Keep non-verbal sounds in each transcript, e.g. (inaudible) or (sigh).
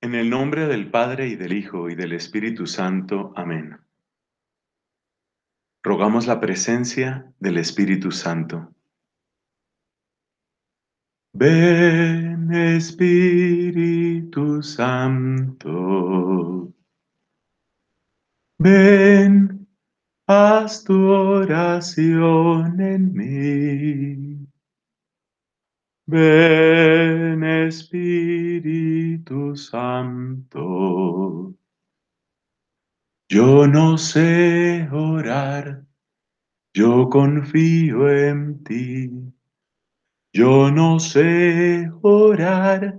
En el nombre del Padre y del Hijo y del Espíritu Santo. Amén. Rogamos la presencia del Espíritu Santo. Ven Espíritu Santo. Ven, haz tu oración en mí. Ven Espíritu Santo, yo no sé orar, yo confío en ti. Yo no sé orar,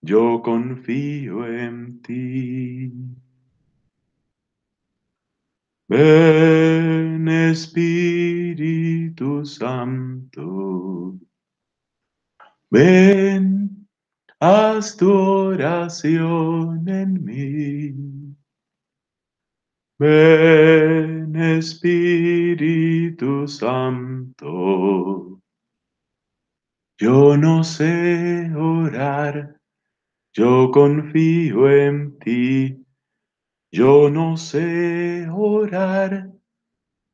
yo confío en ti. Ven Espíritu Santo. Ven, haz tu oración en mí. Ven, Espíritu Santo. Yo no sé orar, yo confío en ti. Yo no sé orar,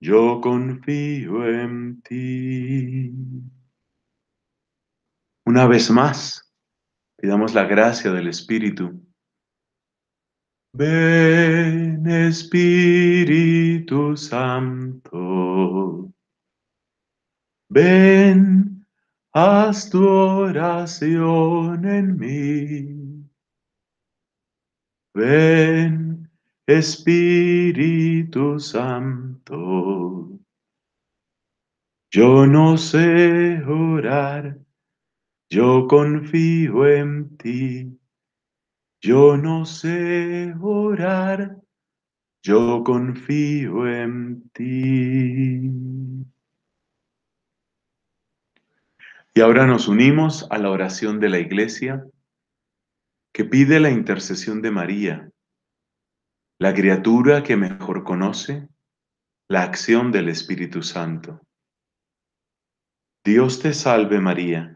yo confío en ti. Una vez más, pidamos la gracia del Espíritu. Ven Espíritu Santo, ven, haz tu oración en mí. Ven Espíritu Santo, yo no sé orar yo confío en ti, yo no sé orar, yo confío en ti. Y ahora nos unimos a la oración de la iglesia que pide la intercesión de María, la criatura que mejor conoce la acción del Espíritu Santo. Dios te salve María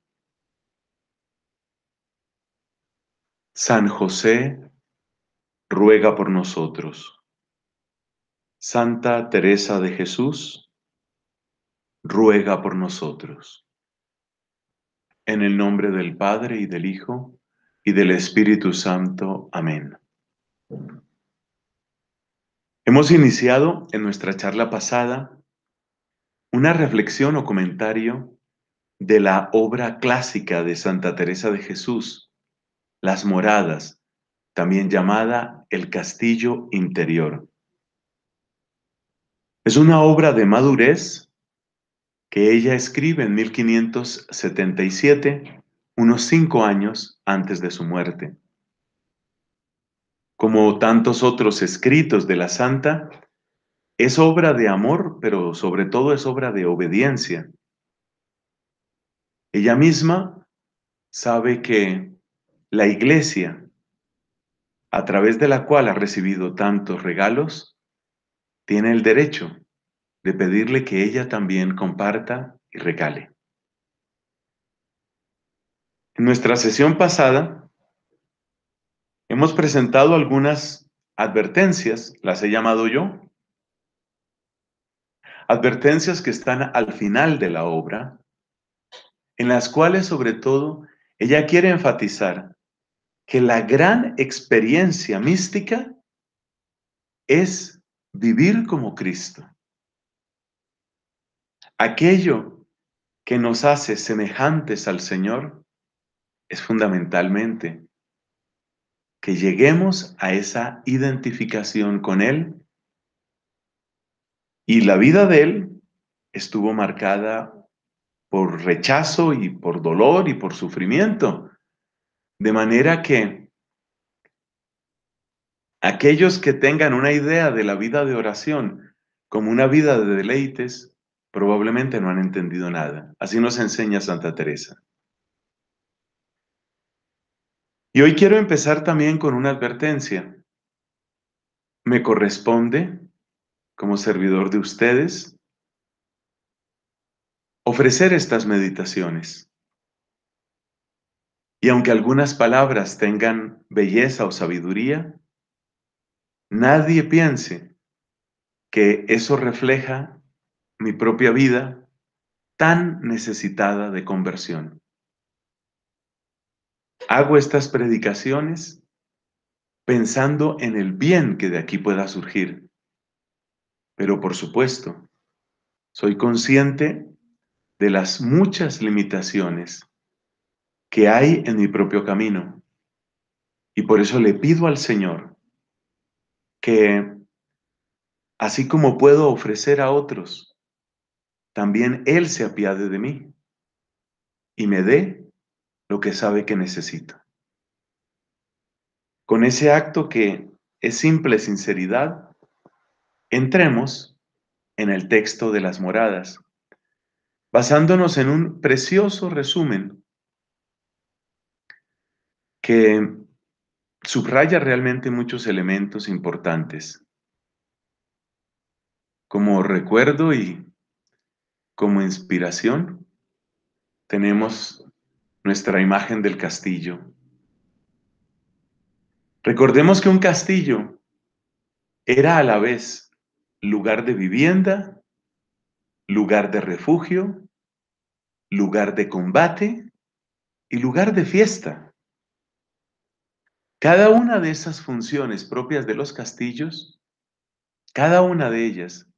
San José, ruega por nosotros. Santa Teresa de Jesús, ruega por nosotros. En el nombre del Padre y del Hijo y del Espíritu Santo. Amén. Hemos iniciado en nuestra charla pasada una reflexión o comentario de la obra clásica de Santa Teresa de Jesús, las moradas, también llamada el castillo interior. Es una obra de madurez que ella escribe en 1577, unos cinco años antes de su muerte. Como tantos otros escritos de la santa, es obra de amor, pero sobre todo es obra de obediencia. Ella misma sabe que la iglesia, a través de la cual ha recibido tantos regalos, tiene el derecho de pedirle que ella también comparta y regale. En nuestra sesión pasada hemos presentado algunas advertencias, las he llamado yo, advertencias que están al final de la obra, en las cuales sobre todo ella quiere enfatizar que la gran experiencia mística es vivir como Cristo. Aquello que nos hace semejantes al Señor es fundamentalmente que lleguemos a esa identificación con Él. Y la vida de Él estuvo marcada por rechazo y por dolor y por sufrimiento. De manera que aquellos que tengan una idea de la vida de oración como una vida de deleites, probablemente no han entendido nada. Así nos enseña Santa Teresa. Y hoy quiero empezar también con una advertencia. Me corresponde, como servidor de ustedes, ofrecer estas meditaciones. Y aunque algunas palabras tengan belleza o sabiduría, nadie piense que eso refleja mi propia vida tan necesitada de conversión. Hago estas predicaciones pensando en el bien que de aquí pueda surgir. Pero por supuesto, soy consciente de las muchas limitaciones que hay en mi propio camino. Y por eso le pido al Señor que, así como puedo ofrecer a otros, también Él se apiade de mí y me dé lo que sabe que necesito. Con ese acto que es simple sinceridad, entremos en el texto de las moradas, basándonos en un precioso resumen que subraya realmente muchos elementos importantes. Como recuerdo y como inspiración, tenemos nuestra imagen del castillo. Recordemos que un castillo era a la vez lugar de vivienda, lugar de refugio, lugar de combate y lugar de fiesta. Cada una de esas funciones propias de los castillos, cada una de ellas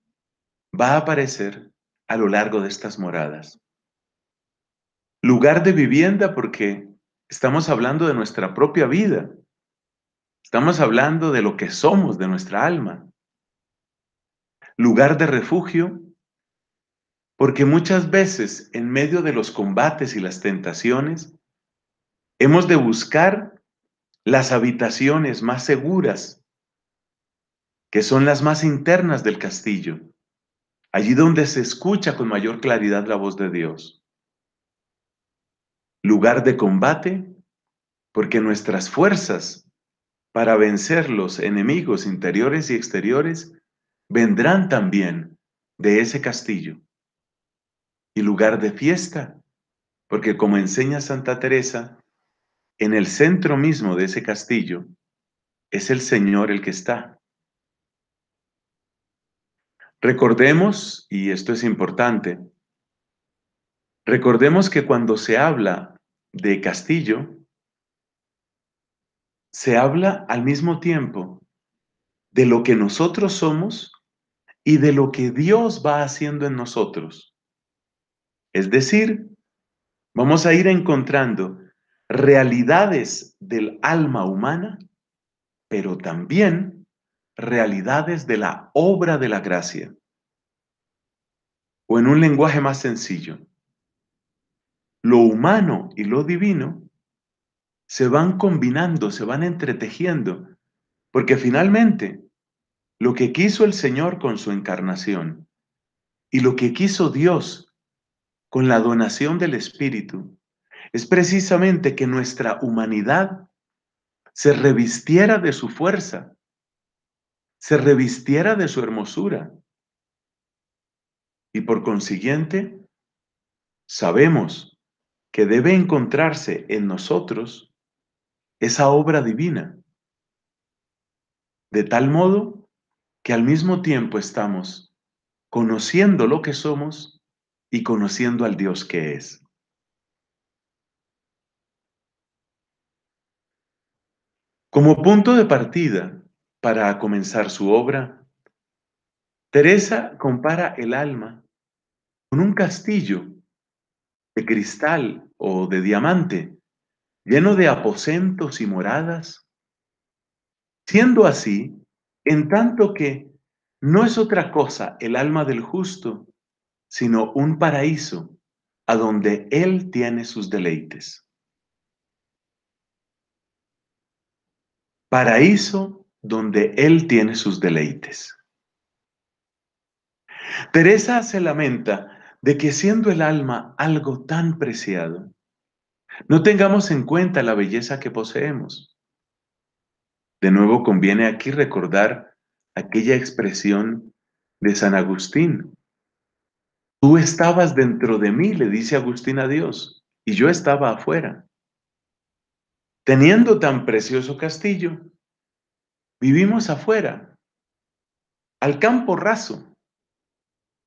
va a aparecer a lo largo de estas moradas. Lugar de vivienda porque estamos hablando de nuestra propia vida. Estamos hablando de lo que somos, de nuestra alma. Lugar de refugio porque muchas veces en medio de los combates y las tentaciones hemos de buscar las habitaciones más seguras, que son las más internas del castillo, allí donde se escucha con mayor claridad la voz de Dios. Lugar de combate, porque nuestras fuerzas para vencer los enemigos interiores y exteriores vendrán también de ese castillo. Y lugar de fiesta, porque como enseña Santa Teresa, en el centro mismo de ese castillo, es el Señor el que está. Recordemos, y esto es importante, recordemos que cuando se habla de castillo, se habla al mismo tiempo de lo que nosotros somos y de lo que Dios va haciendo en nosotros. Es decir, vamos a ir encontrando realidades del alma humana, pero también realidades de la obra de la gracia. O en un lenguaje más sencillo, lo humano y lo divino se van combinando, se van entretejiendo, porque finalmente lo que quiso el Señor con su encarnación y lo que quiso Dios con la donación del Espíritu es precisamente que nuestra humanidad se revistiera de su fuerza, se revistiera de su hermosura. Y por consiguiente, sabemos que debe encontrarse en nosotros esa obra divina, de tal modo que al mismo tiempo estamos conociendo lo que somos y conociendo al Dios que es. Como punto de partida para comenzar su obra, Teresa compara el alma con un castillo de cristal o de diamante lleno de aposentos y moradas, siendo así, en tanto que no es otra cosa el alma del justo, sino un paraíso a donde él tiene sus deleites. paraíso donde Él tiene sus deleites. Teresa se lamenta de que siendo el alma algo tan preciado, no tengamos en cuenta la belleza que poseemos. De nuevo conviene aquí recordar aquella expresión de San Agustín. Tú estabas dentro de mí, le dice Agustín a Dios, y yo estaba afuera. Teniendo tan precioso castillo, vivimos afuera, al campo raso,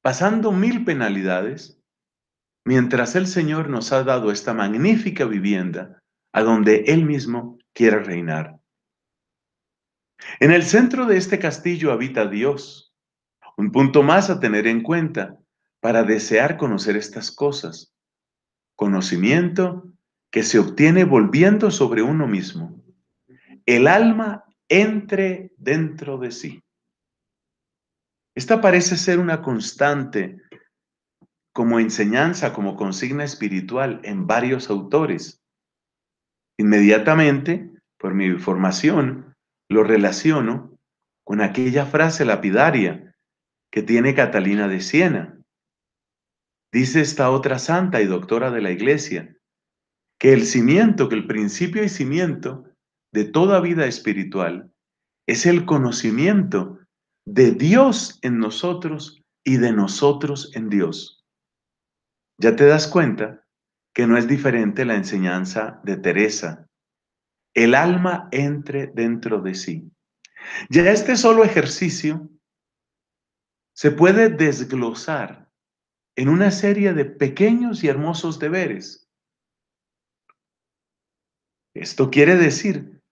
pasando mil penalidades, mientras el Señor nos ha dado esta magnífica vivienda a donde Él mismo quiere reinar. En el centro de este castillo habita Dios, un punto más a tener en cuenta para desear conocer estas cosas, conocimiento que se obtiene volviendo sobre uno mismo. El alma entre dentro de sí. Esta parece ser una constante como enseñanza, como consigna espiritual en varios autores. Inmediatamente, por mi formación, lo relaciono con aquella frase lapidaria que tiene Catalina de Siena. Dice esta otra santa y doctora de la Iglesia, que el cimiento, que el principio y cimiento de toda vida espiritual es el conocimiento de Dios en nosotros y de nosotros en Dios. Ya te das cuenta que no es diferente la enseñanza de Teresa. El alma entre dentro de sí. Ya este solo ejercicio se puede desglosar en una serie de pequeños y hermosos deberes esto quiere decir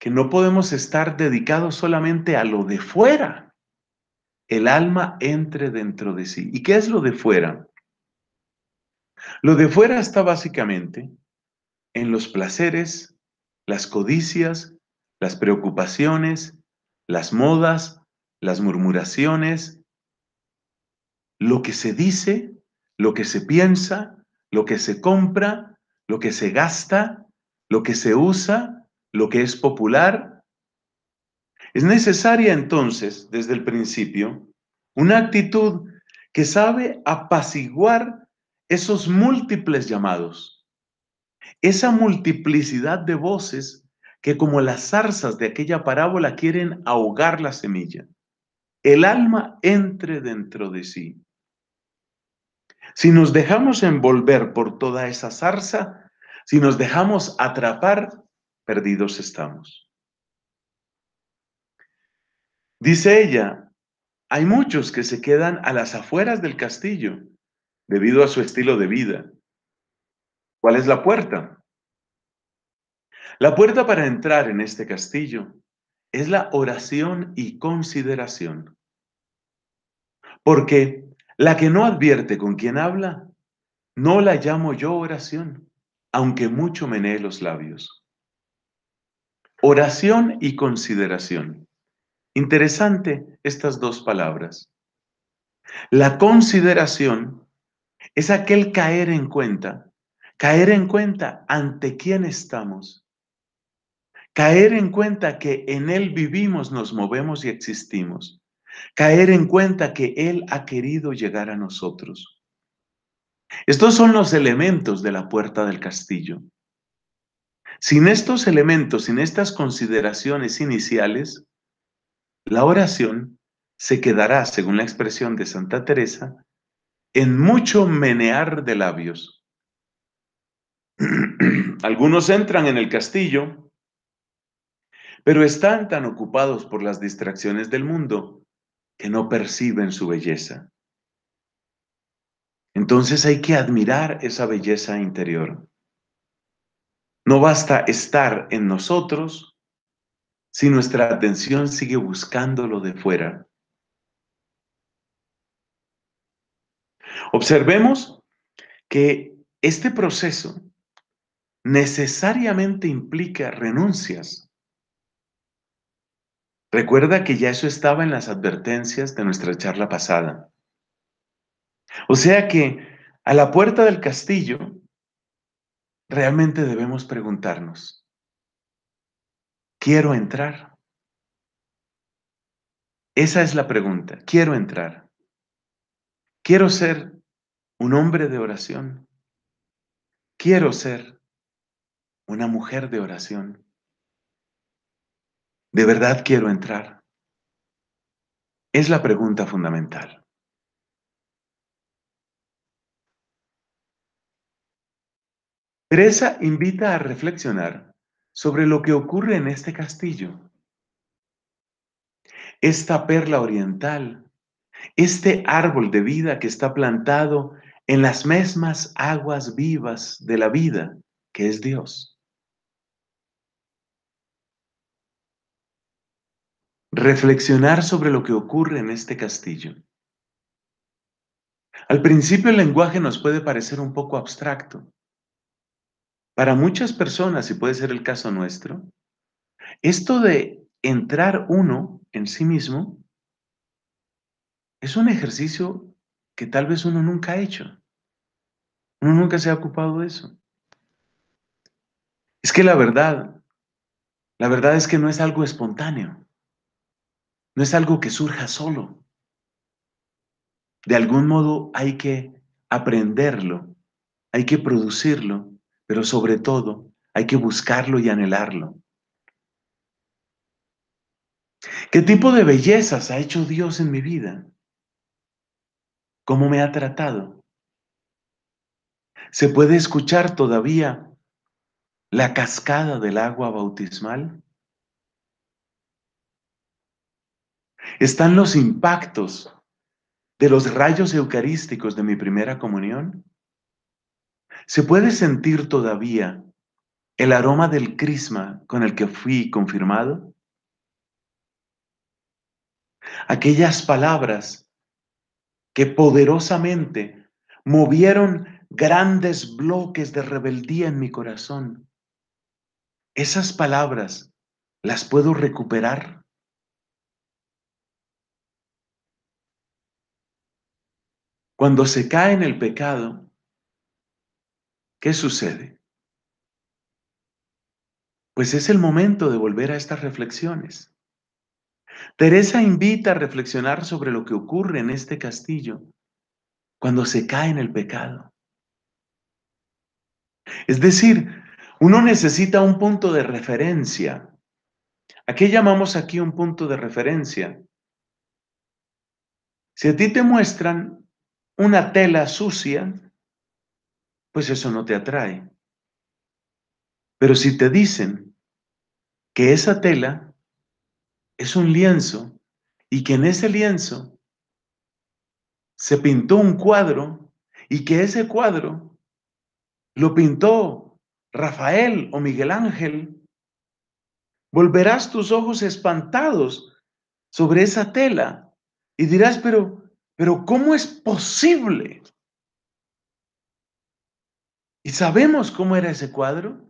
que no podemos estar dedicados solamente a lo de fuera. El alma entre dentro de sí. ¿Y qué es lo de fuera? Lo de fuera está básicamente en los placeres, las codicias, las preocupaciones, las modas, las murmuraciones, lo que se dice, lo que se piensa, lo que se compra, lo que se gasta, lo que se usa, lo que es popular. Es necesaria entonces, desde el principio, una actitud que sabe apaciguar esos múltiples llamados, esa multiplicidad de voces que como las zarzas de aquella parábola quieren ahogar la semilla. El alma entre dentro de sí. Si nos dejamos envolver por toda esa zarza, si nos dejamos atrapar, perdidos estamos. Dice ella, hay muchos que se quedan a las afueras del castillo debido a su estilo de vida. ¿Cuál es la puerta? La puerta para entrar en este castillo es la oración y consideración. Porque la que no advierte con quien habla, no la llamo yo oración, aunque mucho menee los labios. Oración y consideración. Interesante estas dos palabras. La consideración es aquel caer en cuenta, caer en cuenta ante quién estamos, caer en cuenta que en Él vivimos, nos movemos y existimos, caer en cuenta que Él ha querido llegar a nosotros. Estos son los elementos de la puerta del castillo. Sin estos elementos, sin estas consideraciones iniciales, la oración se quedará, según la expresión de Santa Teresa, en mucho menear de labios. (clears throat) Algunos entran en el castillo, pero están tan ocupados por las distracciones del mundo que no perciben su belleza. Entonces hay que admirar esa belleza interior. No basta estar en nosotros si nuestra atención sigue buscándolo de fuera. Observemos que este proceso necesariamente implica renuncias. Recuerda que ya eso estaba en las advertencias de nuestra charla pasada. O sea que a la puerta del castillo realmente debemos preguntarnos, ¿quiero entrar? Esa es la pregunta, quiero entrar. Quiero ser un hombre de oración. Quiero ser una mujer de oración. ¿De verdad quiero entrar? Es la pregunta fundamental. Teresa invita a reflexionar sobre lo que ocurre en este castillo. Esta perla oriental, este árbol de vida que está plantado en las mismas aguas vivas de la vida que es Dios. Reflexionar sobre lo que ocurre en este castillo. Al principio el lenguaje nos puede parecer un poco abstracto, para muchas personas, y puede ser el caso nuestro, esto de entrar uno en sí mismo es un ejercicio que tal vez uno nunca ha hecho. Uno nunca se ha ocupado de eso. Es que la verdad, la verdad es que no es algo espontáneo. No es algo que surja solo. De algún modo hay que aprenderlo, hay que producirlo, pero sobre todo hay que buscarlo y anhelarlo. ¿Qué tipo de bellezas ha hecho Dios en mi vida? ¿Cómo me ha tratado? ¿Se puede escuchar todavía la cascada del agua bautismal? ¿Están los impactos de los rayos eucarísticos de mi primera comunión? Se puede sentir todavía el aroma del crisma con el que fui confirmado. Aquellas palabras que poderosamente movieron grandes bloques de rebeldía en mi corazón. Esas palabras las puedo recuperar. Cuando se cae en el pecado, ¿Qué sucede? Pues es el momento de volver a estas reflexiones. Teresa invita a reflexionar sobre lo que ocurre en este castillo cuando se cae en el pecado. Es decir, uno necesita un punto de referencia. ¿A qué llamamos aquí un punto de referencia? Si a ti te muestran una tela sucia, pues eso no te atrae. Pero si te dicen que esa tela es un lienzo y que en ese lienzo se pintó un cuadro y que ese cuadro lo pintó Rafael o Miguel Ángel, volverás tus ojos espantados sobre esa tela y dirás, pero, pero ¿cómo es posible? ¿Y sabemos cómo era ese cuadro?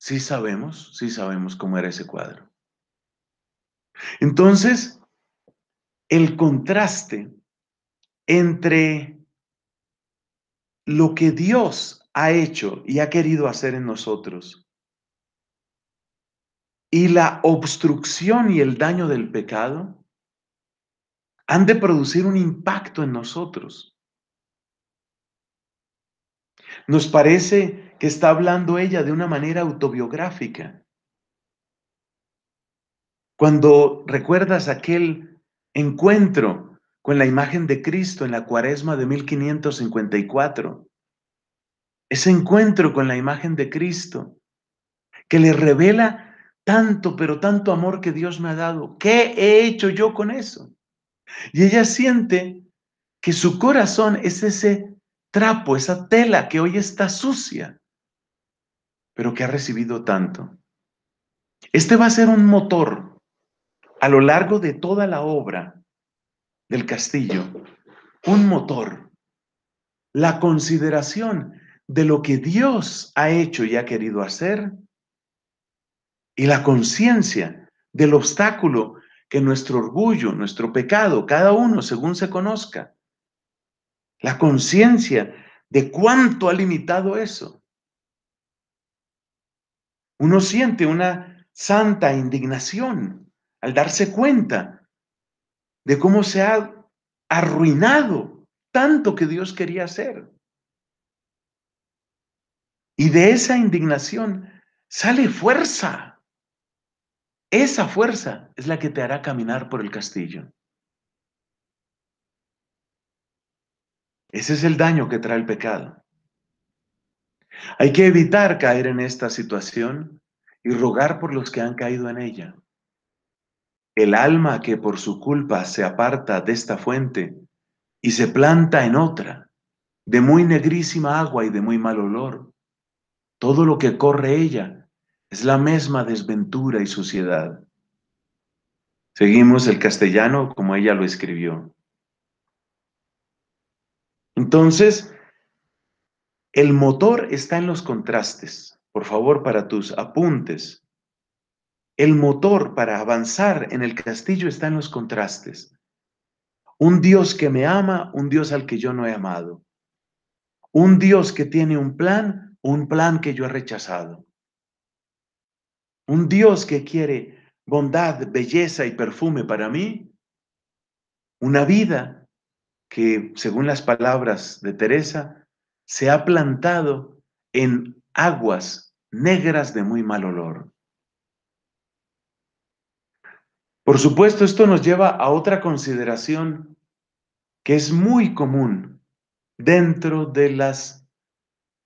Sí sabemos, sí sabemos cómo era ese cuadro. Entonces, el contraste entre lo que Dios ha hecho y ha querido hacer en nosotros y la obstrucción y el daño del pecado han de producir un impacto en nosotros. Nos parece que está hablando ella de una manera autobiográfica. Cuando recuerdas aquel encuentro con la imagen de Cristo en la cuaresma de 1554, ese encuentro con la imagen de Cristo que le revela tanto, pero tanto amor que Dios me ha dado, ¿qué he hecho yo con eso? Y ella siente que su corazón es ese trapo, esa tela que hoy está sucia, pero que ha recibido tanto. Este va a ser un motor a lo largo de toda la obra del castillo, un motor, la consideración de lo que Dios ha hecho y ha querido hacer y la conciencia del obstáculo que nuestro orgullo, nuestro pecado, cada uno según se conozca, la conciencia de cuánto ha limitado eso. Uno siente una santa indignación al darse cuenta de cómo se ha arruinado tanto que Dios quería hacer. Y de esa indignación sale fuerza. Esa fuerza es la que te hará caminar por el castillo. Ese es el daño que trae el pecado. Hay que evitar caer en esta situación y rogar por los que han caído en ella. El alma que por su culpa se aparta de esta fuente y se planta en otra, de muy negrísima agua y de muy mal olor, todo lo que corre ella es la misma desventura y suciedad. Seguimos el castellano como ella lo escribió. Entonces, el motor está en los contrastes. Por favor, para tus apuntes. El motor para avanzar en el castillo está en los contrastes. Un Dios que me ama, un Dios al que yo no he amado. Un Dios que tiene un plan, un plan que yo he rechazado. Un Dios que quiere bondad, belleza y perfume para mí. Una vida que, según las palabras de Teresa, se ha plantado en aguas negras de muy mal olor. Por supuesto, esto nos lleva a otra consideración que es muy común dentro de las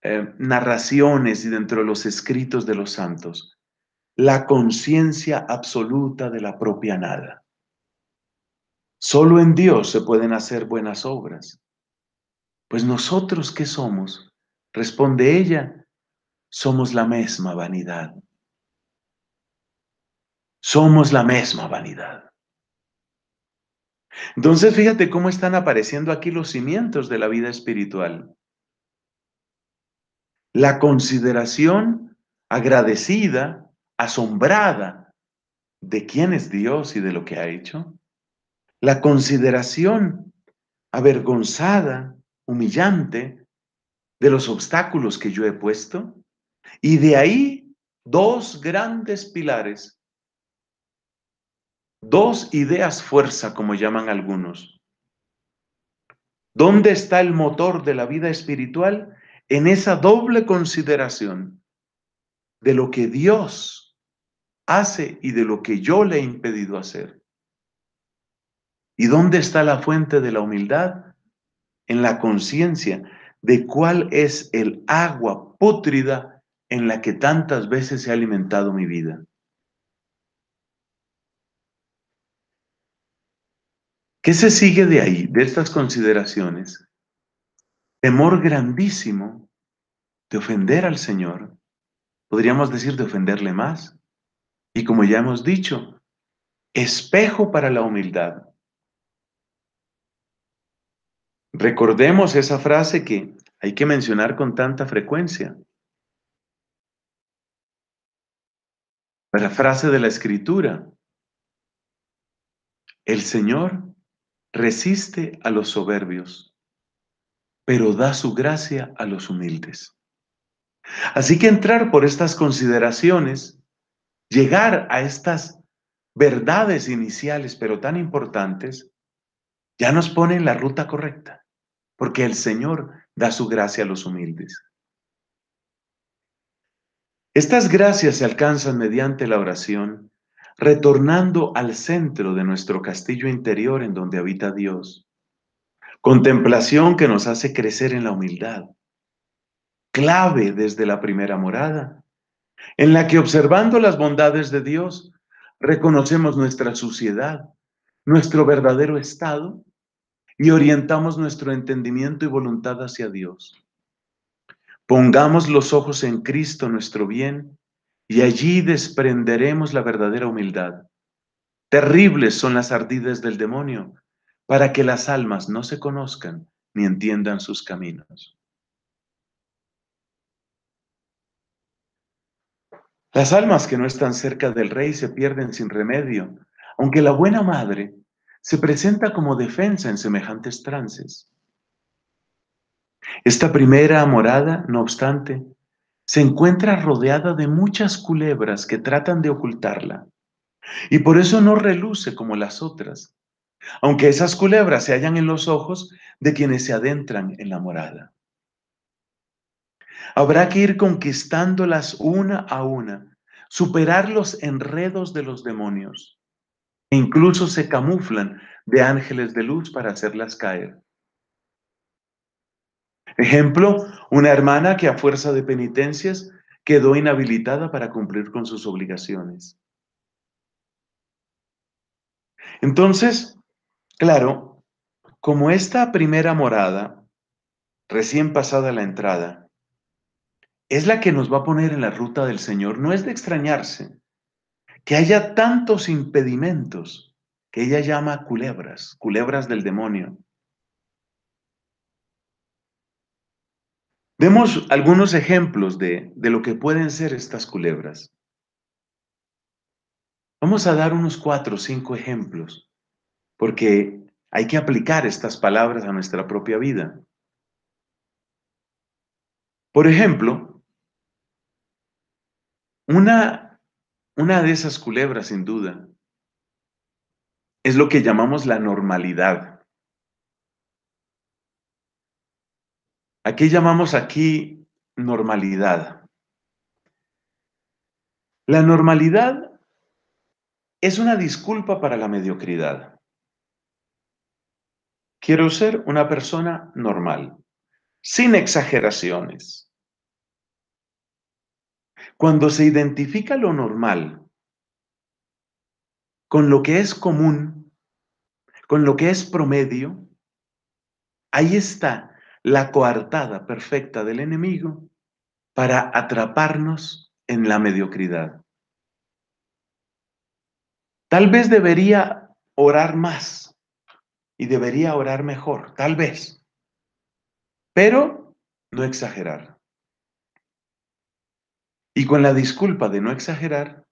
eh, narraciones y dentro de los escritos de los santos, la conciencia absoluta de la propia nada. Solo en Dios se pueden hacer buenas obras. Pues nosotros qué somos? Responde ella, somos la misma vanidad. Somos la misma vanidad. Entonces fíjate cómo están apareciendo aquí los cimientos de la vida espiritual. La consideración agradecida, asombrada de quién es Dios y de lo que ha hecho la consideración avergonzada, humillante, de los obstáculos que yo he puesto. Y de ahí dos grandes pilares, dos ideas fuerza, como llaman algunos. ¿Dónde está el motor de la vida espiritual? En esa doble consideración de lo que Dios hace y de lo que yo le he impedido hacer. ¿Y dónde está la fuente de la humildad? En la conciencia de cuál es el agua pútrida en la que tantas veces se ha alimentado mi vida. ¿Qué se sigue de ahí, de estas consideraciones? Temor grandísimo de ofender al Señor. Podríamos decir de ofenderle más. Y como ya hemos dicho, espejo para la humildad. Recordemos esa frase que hay que mencionar con tanta frecuencia. La frase de la escritura. El Señor resiste a los soberbios, pero da su gracia a los humildes. Así que entrar por estas consideraciones, llegar a estas verdades iniciales, pero tan importantes, ya nos pone en la ruta correcta porque el Señor da su gracia a los humildes. Estas gracias se alcanzan mediante la oración, retornando al centro de nuestro castillo interior en donde habita Dios. Contemplación que nos hace crecer en la humildad, clave desde la primera morada, en la que observando las bondades de Dios, reconocemos nuestra suciedad, nuestro verdadero estado y orientamos nuestro entendimiento y voluntad hacia Dios. Pongamos los ojos en Cristo nuestro bien y allí desprenderemos la verdadera humildad. Terribles son las ardides del demonio para que las almas no se conozcan ni entiendan sus caminos. Las almas que no están cerca del rey se pierden sin remedio, aunque la buena madre se presenta como defensa en semejantes trances. Esta primera morada, no obstante, se encuentra rodeada de muchas culebras que tratan de ocultarla, y por eso no reluce como las otras, aunque esas culebras se hallan en los ojos de quienes se adentran en la morada. Habrá que ir conquistándolas una a una, superar los enredos de los demonios e incluso se camuflan de ángeles de luz para hacerlas caer. Ejemplo, una hermana que a fuerza de penitencias quedó inhabilitada para cumplir con sus obligaciones. Entonces, claro, como esta primera morada, recién pasada la entrada, es la que nos va a poner en la ruta del Señor, no es de extrañarse que haya tantos impedimentos que ella llama culebras, culebras del demonio. Demos algunos ejemplos de, de lo que pueden ser estas culebras. Vamos a dar unos cuatro o cinco ejemplos, porque hay que aplicar estas palabras a nuestra propia vida. Por ejemplo, una una de esas culebras, sin duda, es lo que llamamos la normalidad. ¿A qué llamamos aquí normalidad. La normalidad es una disculpa para la mediocridad. Quiero ser una persona normal, sin exageraciones, cuando se identifica lo normal con lo que es común, con lo que es promedio, ahí está la coartada perfecta del enemigo para atraparnos en la mediocridad. Tal vez debería orar más y debería orar mejor, tal vez, pero no exagerar. Y con la disculpa de no exagerar,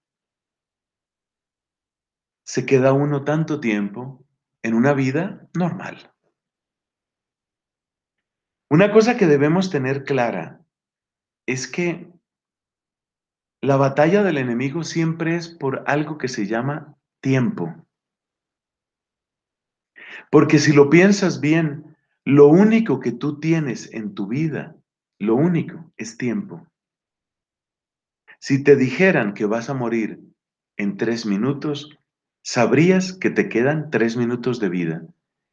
se queda uno tanto tiempo en una vida normal. Una cosa que debemos tener clara es que la batalla del enemigo siempre es por algo que se llama tiempo. Porque si lo piensas bien, lo único que tú tienes en tu vida, lo único, es tiempo. Si te dijeran que vas a morir en tres minutos, sabrías que te quedan tres minutos de vida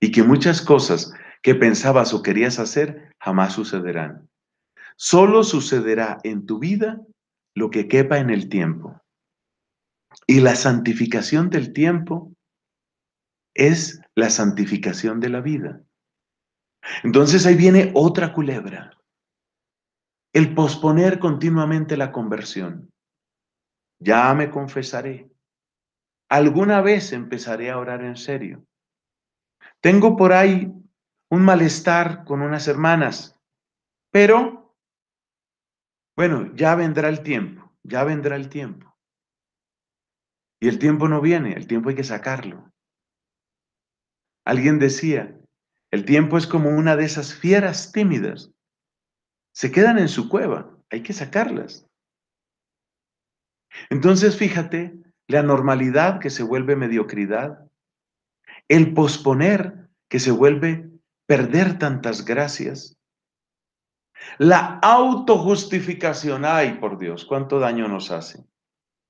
y que muchas cosas que pensabas o querías hacer jamás sucederán. Solo sucederá en tu vida lo que quepa en el tiempo. Y la santificación del tiempo es la santificación de la vida. Entonces ahí viene otra culebra. El posponer continuamente la conversión. Ya me confesaré. Alguna vez empezaré a orar en serio. Tengo por ahí un malestar con unas hermanas, pero bueno, ya vendrá el tiempo, ya vendrá el tiempo. Y el tiempo no viene, el tiempo hay que sacarlo. Alguien decía, el tiempo es como una de esas fieras tímidas se quedan en su cueva, hay que sacarlas. Entonces, fíjate, la normalidad que se vuelve mediocridad, el posponer que se vuelve perder tantas gracias, la autojustificación, ay por Dios, cuánto daño nos hace.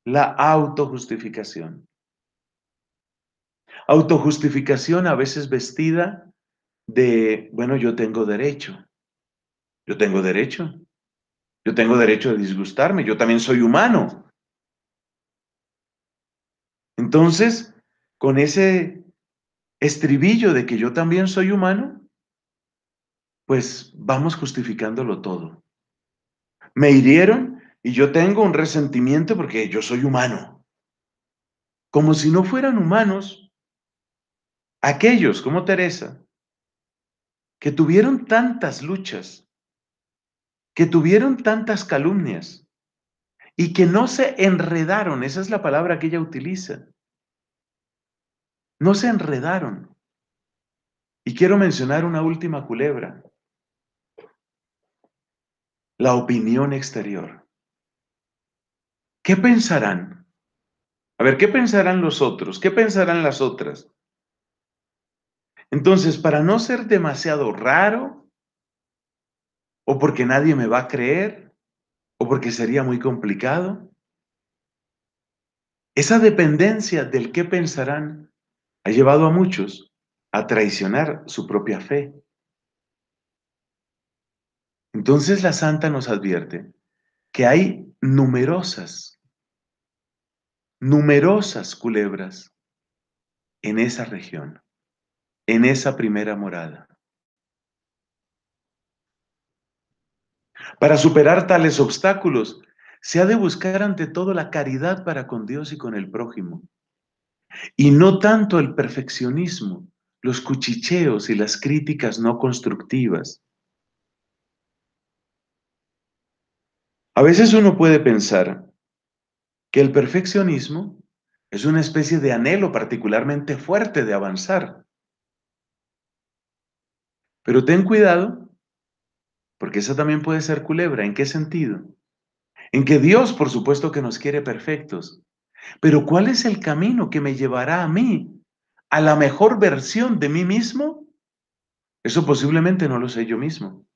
La autojustificación. Autojustificación a veces vestida de, bueno, yo tengo derecho. Yo tengo derecho. Yo tengo derecho de disgustarme. Yo también soy humano. Entonces, con ese estribillo de que yo también soy humano, pues vamos justificándolo todo. Me hirieron y yo tengo un resentimiento porque yo soy humano. Como si no fueran humanos aquellos como Teresa, que tuvieron tantas luchas que tuvieron tantas calumnias y que no se enredaron, esa es la palabra que ella utiliza, no se enredaron. Y quiero mencionar una última culebra, la opinión exterior. ¿Qué pensarán? A ver, ¿qué pensarán los otros? ¿Qué pensarán las otras? Entonces, para no ser demasiado raro, o porque nadie me va a creer, o porque sería muy complicado. Esa dependencia del qué pensarán ha llevado a muchos a traicionar su propia fe. Entonces la santa nos advierte que hay numerosas, numerosas culebras en esa región, en esa primera morada. Para superar tales obstáculos, se ha de buscar ante todo la caridad para con Dios y con el prójimo, y no tanto el perfeccionismo, los cuchicheos y las críticas no constructivas. A veces uno puede pensar que el perfeccionismo es una especie de anhelo particularmente fuerte de avanzar. Pero ten cuidado porque esa también puede ser culebra. ¿En qué sentido? En que Dios, por supuesto, que nos quiere perfectos. Pero ¿cuál es el camino que me llevará a mí a la mejor versión de mí mismo? Eso posiblemente no lo sé yo mismo.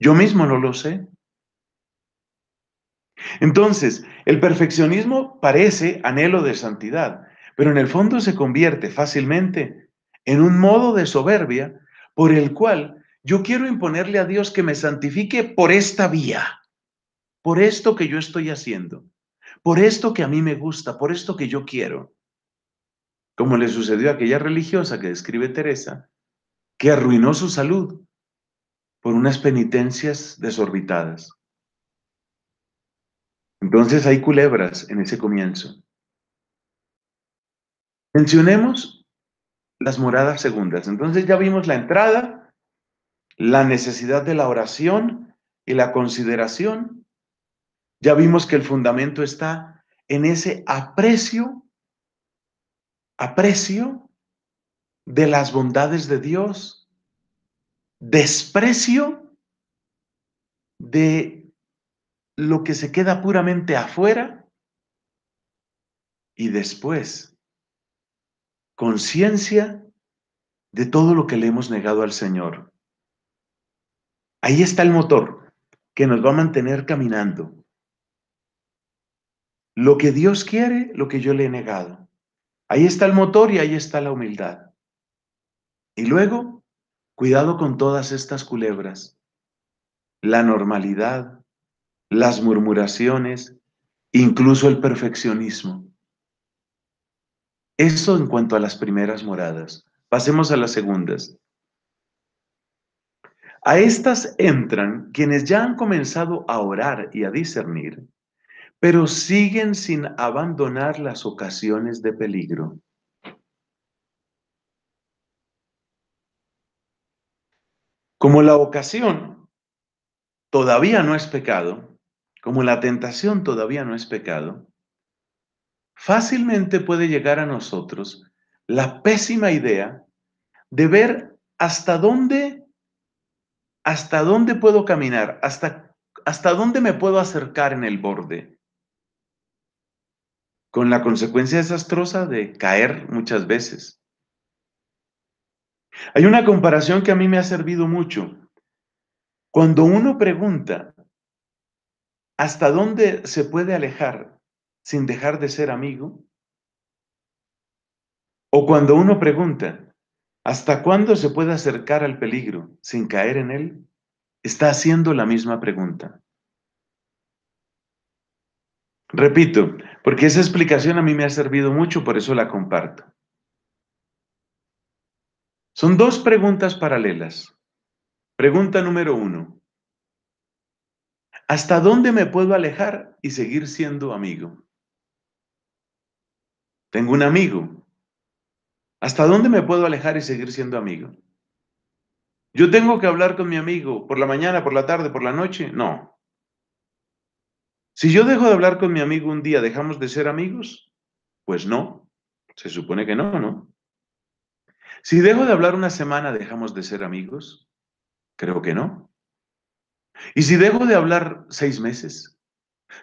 Yo mismo no lo sé. Entonces, el perfeccionismo parece anhelo de santidad, pero en el fondo se convierte fácilmente en un modo de soberbia por el cual yo quiero imponerle a Dios que me santifique por esta vía, por esto que yo estoy haciendo, por esto que a mí me gusta, por esto que yo quiero. Como le sucedió a aquella religiosa que describe Teresa, que arruinó su salud por unas penitencias desorbitadas. Entonces hay culebras en ese comienzo. Mencionemos las moradas segundas. Entonces ya vimos la entrada, la necesidad de la oración y la consideración. Ya vimos que el fundamento está en ese aprecio, aprecio de las bondades de Dios, desprecio de lo que se queda puramente afuera y después conciencia de todo lo que le hemos negado al Señor. Ahí está el motor que nos va a mantener caminando. Lo que Dios quiere, lo que yo le he negado. Ahí está el motor y ahí está la humildad. Y luego, cuidado con todas estas culebras. La normalidad, las murmuraciones, incluso el perfeccionismo. Eso en cuanto a las primeras moradas. Pasemos a las segundas. A estas entran quienes ya han comenzado a orar y a discernir, pero siguen sin abandonar las ocasiones de peligro. Como la ocasión todavía no es pecado, como la tentación todavía no es pecado, fácilmente puede llegar a nosotros la pésima idea de ver hasta dónde ¿Hasta dónde puedo caminar? ¿Hasta, ¿Hasta dónde me puedo acercar en el borde? Con la consecuencia desastrosa de caer muchas veces. Hay una comparación que a mí me ha servido mucho. Cuando uno pregunta, ¿hasta dónde se puede alejar sin dejar de ser amigo? O cuando uno pregunta, ¿Hasta cuándo se puede acercar al peligro sin caer en él? Está haciendo la misma pregunta. Repito, porque esa explicación a mí me ha servido mucho, por eso la comparto. Son dos preguntas paralelas. Pregunta número uno. ¿Hasta dónde me puedo alejar y seguir siendo amigo? Tengo un amigo ¿Hasta dónde me puedo alejar y seguir siendo amigo? ¿Yo tengo que hablar con mi amigo por la mañana, por la tarde, por la noche? No. Si yo dejo de hablar con mi amigo un día, ¿dejamos de ser amigos? Pues no. Se supone que no, ¿no? Si dejo de hablar una semana, ¿dejamos de ser amigos? Creo que no. Y si dejo de hablar seis meses,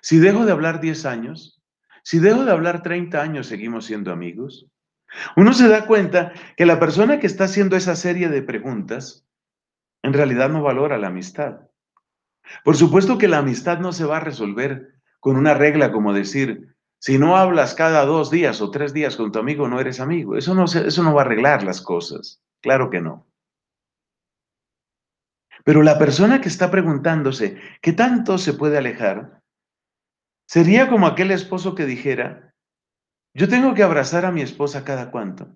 si dejo de hablar diez años, si dejo de hablar treinta años, ¿seguimos siendo amigos? Uno se da cuenta que la persona que está haciendo esa serie de preguntas en realidad no valora la amistad. Por supuesto que la amistad no se va a resolver con una regla como decir, si no hablas cada dos días o tres días con tu amigo, no eres amigo. Eso no, eso no va a arreglar las cosas. Claro que no. Pero la persona que está preguntándose qué tanto se puede alejar, sería como aquel esposo que dijera, yo tengo que abrazar a mi esposa cada cuanto.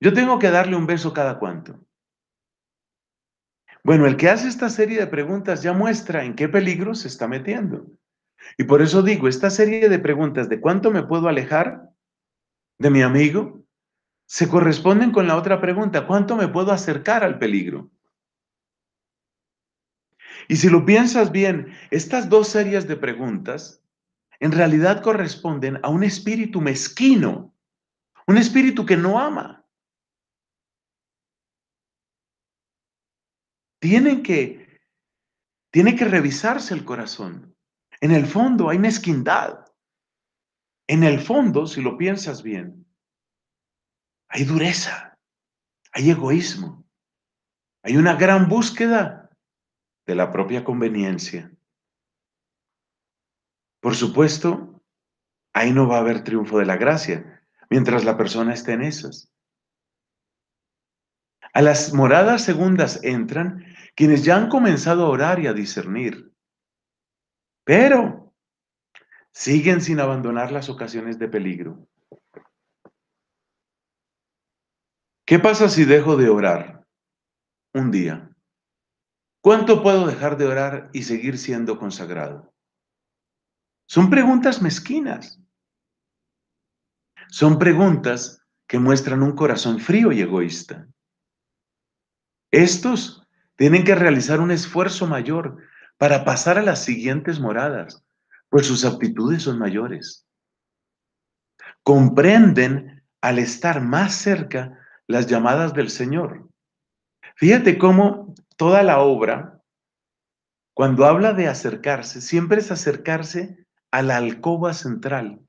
Yo tengo que darle un beso cada cuanto. Bueno, el que hace esta serie de preguntas ya muestra en qué peligro se está metiendo. Y por eso digo, esta serie de preguntas de cuánto me puedo alejar de mi amigo se corresponden con la otra pregunta, ¿cuánto me puedo acercar al peligro? Y si lo piensas bien, estas dos series de preguntas en realidad corresponden a un espíritu mezquino, un espíritu que no ama. Tienen que, tiene que revisarse el corazón. En el fondo hay mezquindad. En el fondo, si lo piensas bien, hay dureza, hay egoísmo, hay una gran búsqueda de la propia conveniencia. Por supuesto, ahí no va a haber triunfo de la gracia, mientras la persona esté en esas. A las moradas segundas entran quienes ya han comenzado a orar y a discernir, pero siguen sin abandonar las ocasiones de peligro. ¿Qué pasa si dejo de orar un día? ¿Cuánto puedo dejar de orar y seguir siendo consagrado? Son preguntas mezquinas. Son preguntas que muestran un corazón frío y egoísta. Estos tienen que realizar un esfuerzo mayor para pasar a las siguientes moradas, pues sus aptitudes son mayores. Comprenden al estar más cerca las llamadas del Señor. Fíjate cómo toda la obra, cuando habla de acercarse, siempre es acercarse a la alcoba central,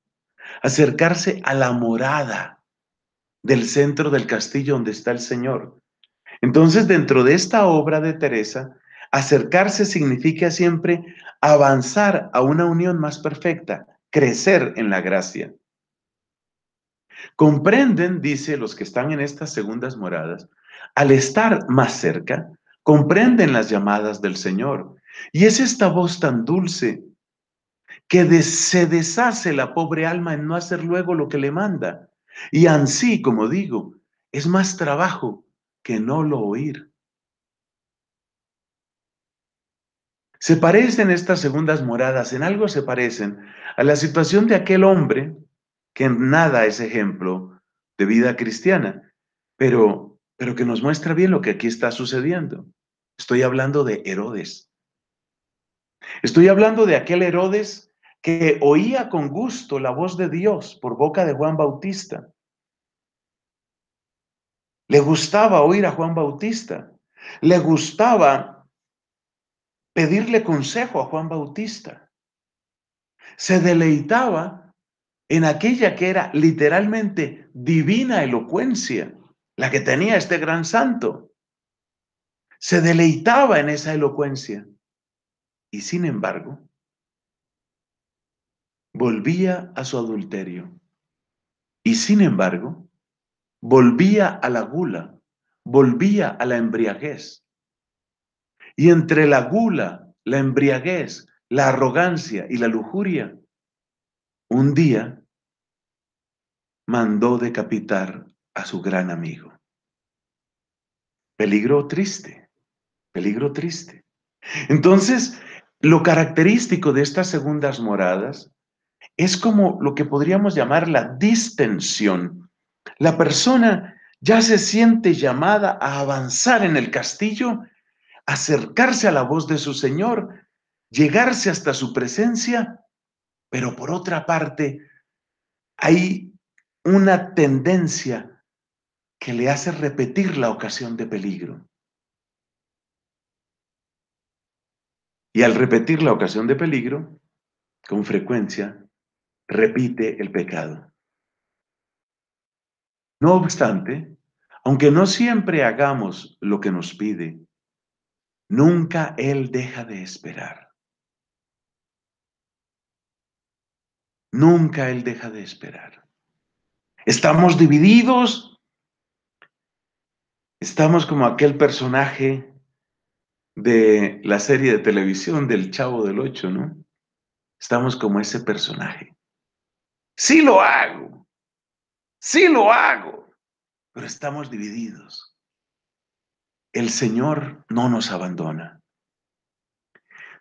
acercarse a la morada del centro del castillo donde está el Señor. Entonces, dentro de esta obra de Teresa, acercarse significa siempre avanzar a una unión más perfecta, crecer en la gracia. Comprenden, dice los que están en estas segundas moradas, al estar más cerca, comprenden las llamadas del Señor. Y es esta voz tan dulce que se deshace la pobre alma en no hacer luego lo que le manda. Y así como digo, es más trabajo que no lo oír. Se parecen estas segundas moradas, en algo se parecen a la situación de aquel hombre que en nada es ejemplo de vida cristiana, pero, pero que nos muestra bien lo que aquí está sucediendo. Estoy hablando de Herodes. Estoy hablando de aquel Herodes que oía con gusto la voz de Dios por boca de Juan Bautista. Le gustaba oír a Juan Bautista. Le gustaba pedirle consejo a Juan Bautista. Se deleitaba en aquella que era literalmente divina elocuencia, la que tenía este gran santo. Se deleitaba en esa elocuencia. Y sin embargo, volvía a su adulterio. Y sin embargo, volvía a la gula, volvía a la embriaguez. Y entre la gula, la embriaguez, la arrogancia y la lujuria, un día mandó decapitar a su gran amigo. Peligro triste, peligro triste. Entonces, lo característico de estas segundas moradas es como lo que podríamos llamar la distensión. La persona ya se siente llamada a avanzar en el castillo, acercarse a la voz de su Señor, llegarse hasta su presencia, pero por otra parte hay una tendencia que le hace repetir la ocasión de peligro. Y al repetir la ocasión de peligro, con frecuencia repite el pecado. No obstante, aunque no siempre hagamos lo que nos pide, nunca Él deja de esperar. Nunca Él deja de esperar. Estamos divididos. Estamos como aquel personaje de la serie de televisión del Chavo del Ocho, ¿no? Estamos como ese personaje. Sí lo hago, sí lo hago, pero estamos divididos. El Señor no nos abandona.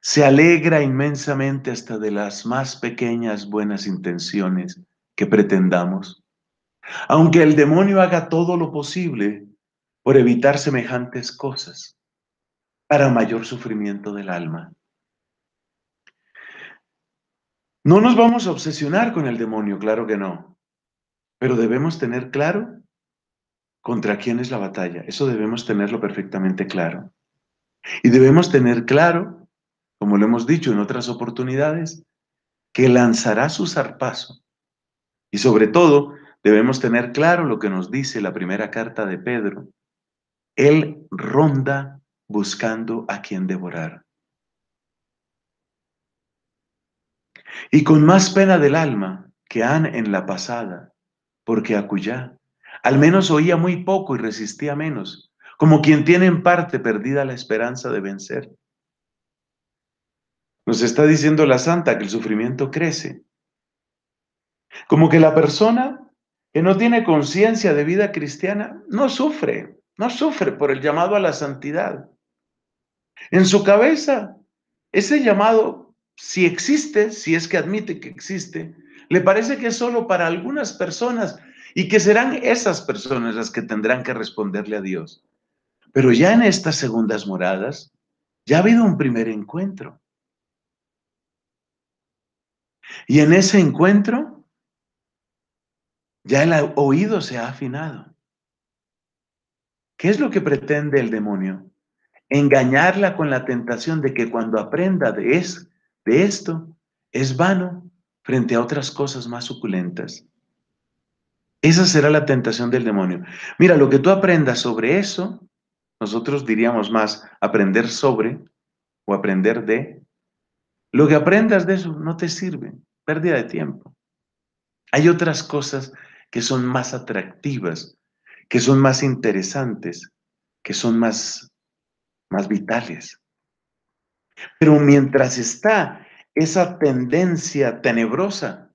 Se alegra inmensamente hasta de las más pequeñas buenas intenciones que pretendamos. Aunque el demonio haga todo lo posible por evitar semejantes cosas para mayor sufrimiento del alma. No nos vamos a obsesionar con el demonio, claro que no. Pero debemos tener claro contra quién es la batalla. Eso debemos tenerlo perfectamente claro. Y debemos tener claro, como lo hemos dicho en otras oportunidades, que lanzará su zarpazo. Y sobre todo, debemos tener claro lo que nos dice la primera carta de Pedro. Él ronda buscando a quien devorar. y con más pena del alma que han en la pasada, porque acullá, al menos oía muy poco y resistía menos, como quien tiene en parte perdida la esperanza de vencer. Nos está diciendo la santa que el sufrimiento crece, como que la persona que no tiene conciencia de vida cristiana no sufre, no sufre por el llamado a la santidad. En su cabeza, ese llamado si existe, si es que admite que existe, le parece que es solo para algunas personas y que serán esas personas las que tendrán que responderle a Dios. Pero ya en estas segundas moradas, ya ha habido un primer encuentro. Y en ese encuentro, ya el oído se ha afinado. ¿Qué es lo que pretende el demonio? Engañarla con la tentación de que cuando aprenda de, es, esto es vano frente a otras cosas más suculentas. Esa será la tentación del demonio. Mira, lo que tú aprendas sobre eso, nosotros diríamos más aprender sobre o aprender de. Lo que aprendas de eso no te sirve, pérdida de tiempo. Hay otras cosas que son más atractivas, que son más interesantes, que son más, más vitales. Pero mientras está esa tendencia tenebrosa,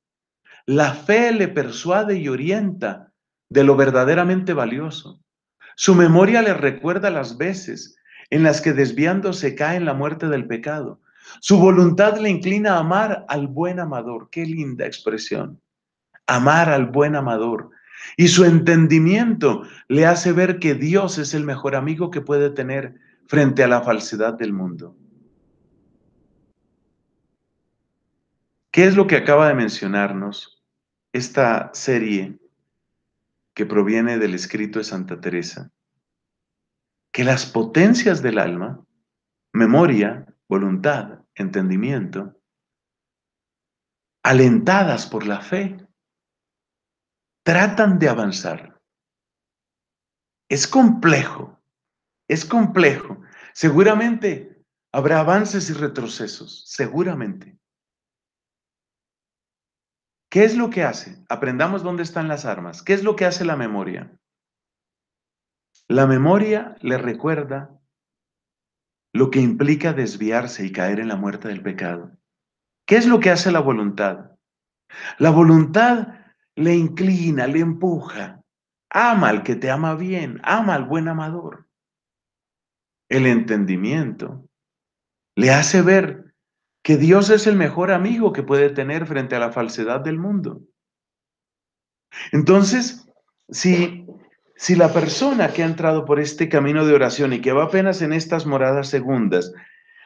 la fe le persuade y orienta de lo verdaderamente valioso. Su memoria le recuerda las veces en las que desviándose cae en la muerte del pecado. Su voluntad le inclina a amar al buen amador. Qué linda expresión. Amar al buen amador. Y su entendimiento le hace ver que Dios es el mejor amigo que puede tener frente a la falsedad del mundo. ¿Qué es lo que acaba de mencionarnos esta serie que proviene del escrito de Santa Teresa? Que las potencias del alma, memoria, voluntad, entendimiento, alentadas por la fe, tratan de avanzar. Es complejo, es complejo. Seguramente habrá avances y retrocesos, seguramente. ¿Qué es lo que hace? Aprendamos dónde están las armas. ¿Qué es lo que hace la memoria? La memoria le recuerda lo que implica desviarse y caer en la muerte del pecado. ¿Qué es lo que hace la voluntad? La voluntad le inclina, le empuja. Ama al que te ama bien, ama al buen amador. El entendimiento le hace ver que Dios es el mejor amigo que puede tener frente a la falsedad del mundo. Entonces, si, si la persona que ha entrado por este camino de oración y que va apenas en estas moradas segundas,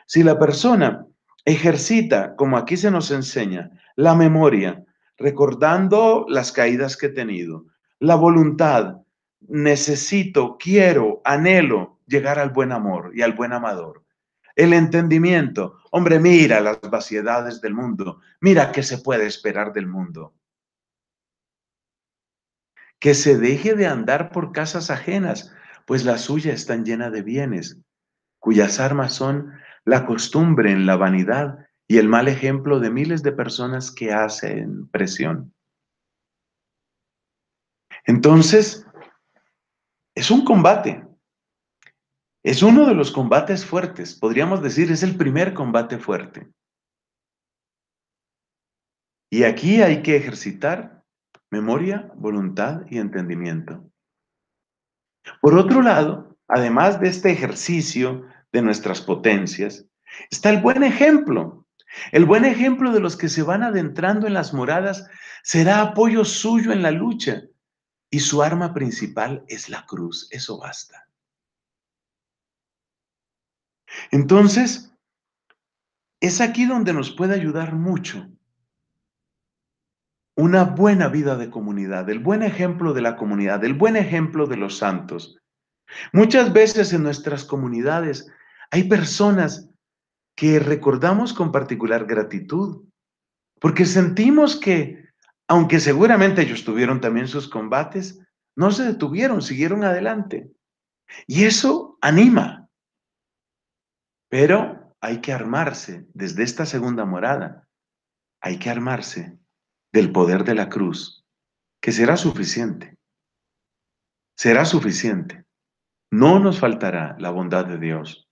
si la persona ejercita, como aquí se nos enseña, la memoria, recordando las caídas que he tenido, la voluntad, necesito, quiero, anhelo llegar al buen amor y al buen amador el entendimiento. Hombre, mira las vaciedades del mundo, mira qué se puede esperar del mundo. Que se deje de andar por casas ajenas, pues las suyas están llenas de bienes, cuyas armas son la costumbre en la vanidad y el mal ejemplo de miles de personas que hacen presión. Entonces, es un combate. Es uno de los combates fuertes, podríamos decir, es el primer combate fuerte. Y aquí hay que ejercitar memoria, voluntad y entendimiento. Por otro lado, además de este ejercicio de nuestras potencias, está el buen ejemplo. El buen ejemplo de los que se van adentrando en las moradas será apoyo suyo en la lucha y su arma principal es la cruz, eso basta. Entonces, es aquí donde nos puede ayudar mucho una buena vida de comunidad, el buen ejemplo de la comunidad, el buen ejemplo de los santos. Muchas veces en nuestras comunidades hay personas que recordamos con particular gratitud, porque sentimos que, aunque seguramente ellos tuvieron también sus combates, no se detuvieron, siguieron adelante. Y eso anima, pero hay que armarse desde esta segunda morada. Hay que armarse del poder de la cruz, que será suficiente. Será suficiente. No nos faltará la bondad de Dios.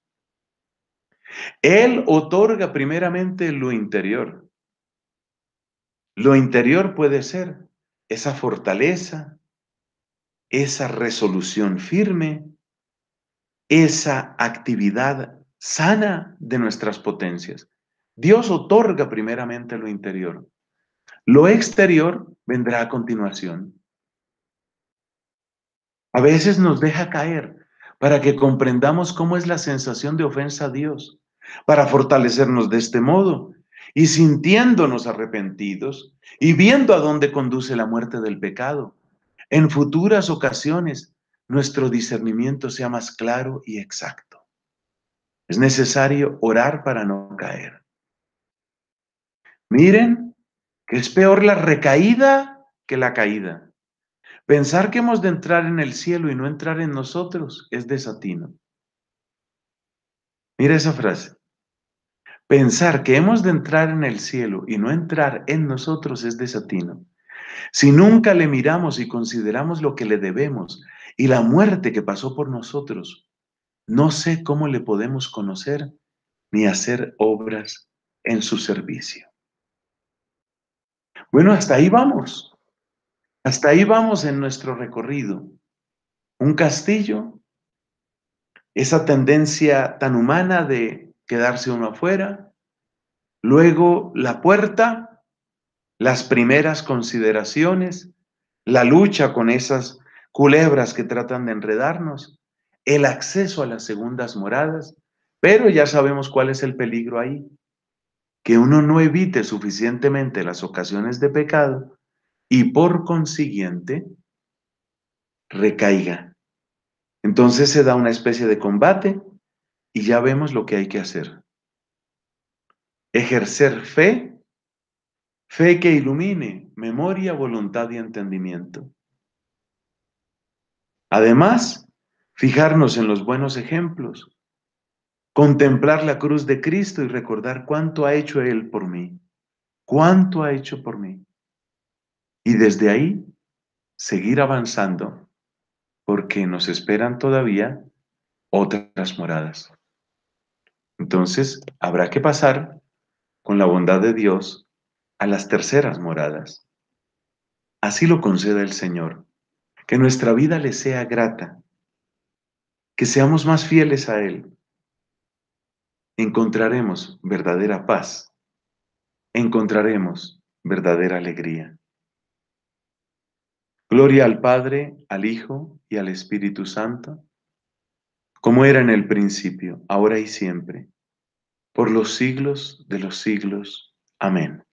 Él otorga primeramente lo interior. Lo interior puede ser esa fortaleza, esa resolución firme, esa actividad sana de nuestras potencias. Dios otorga primeramente lo interior. Lo exterior vendrá a continuación. A veces nos deja caer para que comprendamos cómo es la sensación de ofensa a Dios, para fortalecernos de este modo y sintiéndonos arrepentidos y viendo a dónde conduce la muerte del pecado. En futuras ocasiones, nuestro discernimiento sea más claro y exacto. Es necesario orar para no caer. Miren que es peor la recaída que la caída. Pensar que hemos de entrar en el cielo y no entrar en nosotros es desatino. Mira esa frase. Pensar que hemos de entrar en el cielo y no entrar en nosotros es desatino. Si nunca le miramos y consideramos lo que le debemos y la muerte que pasó por nosotros, no sé cómo le podemos conocer ni hacer obras en su servicio. Bueno, hasta ahí vamos. Hasta ahí vamos en nuestro recorrido. Un castillo, esa tendencia tan humana de quedarse uno afuera, luego la puerta, las primeras consideraciones, la lucha con esas culebras que tratan de enredarnos, el acceso a las segundas moradas, pero ya sabemos cuál es el peligro ahí, que uno no evite suficientemente las ocasiones de pecado y por consiguiente recaiga. Entonces se da una especie de combate y ya vemos lo que hay que hacer. Ejercer fe, fe que ilumine memoria, voluntad y entendimiento. Además, fijarnos en los buenos ejemplos, contemplar la cruz de Cristo y recordar cuánto ha hecho Él por mí, cuánto ha hecho por mí. Y desde ahí, seguir avanzando, porque nos esperan todavía otras moradas. Entonces, habrá que pasar, con la bondad de Dios, a las terceras moradas. Así lo conceda el Señor, que nuestra vida le sea grata que seamos más fieles a Él, encontraremos verdadera paz, encontraremos verdadera alegría. Gloria al Padre, al Hijo y al Espíritu Santo, como era en el principio, ahora y siempre, por los siglos de los siglos. Amén.